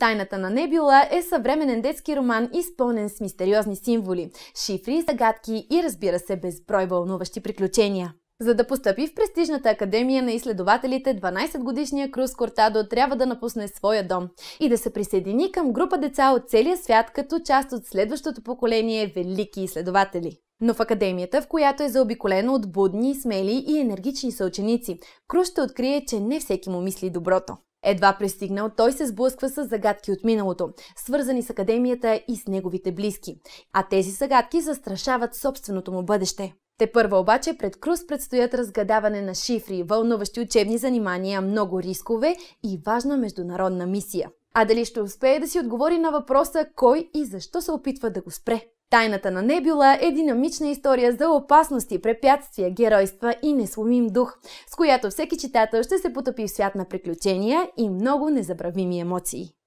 Тайната на Небюла е съвременен детски роман, изпълнен с мистериозни символи, шифри, загадки и разбира се безброй вълнуващи приключения. За да постъпи в престижната академия на изследователите, 12-годишния Круз Кортадо трябва да напусне своя дом и да се присъедини към група деца от целия свят като част от следващото поколение велики изследователи. Но в академията, в която е заобиколено от будни, смели и енергични съученици, Круз ще открие, че не всеки му мисли доброто. Едва пристигнал, той се сблъсква с загадки от миналото, свързани с академията и с неговите близки. А тези загадки застрашават собственото му бъдеще. Те първа обаче пред Круз предстоят разгадаване на шифри, вълнуващи учебни занимания, много рискове и важна международна мисия. А дали ще успее да си отговори на въпроса кой и защо се опитва да го спре? Тайната на Небюла е динамична история за опасности, препятствия, геройства и несломим дух, с която всеки читател ще се потопи в свят на приключения и много незабравими емоции.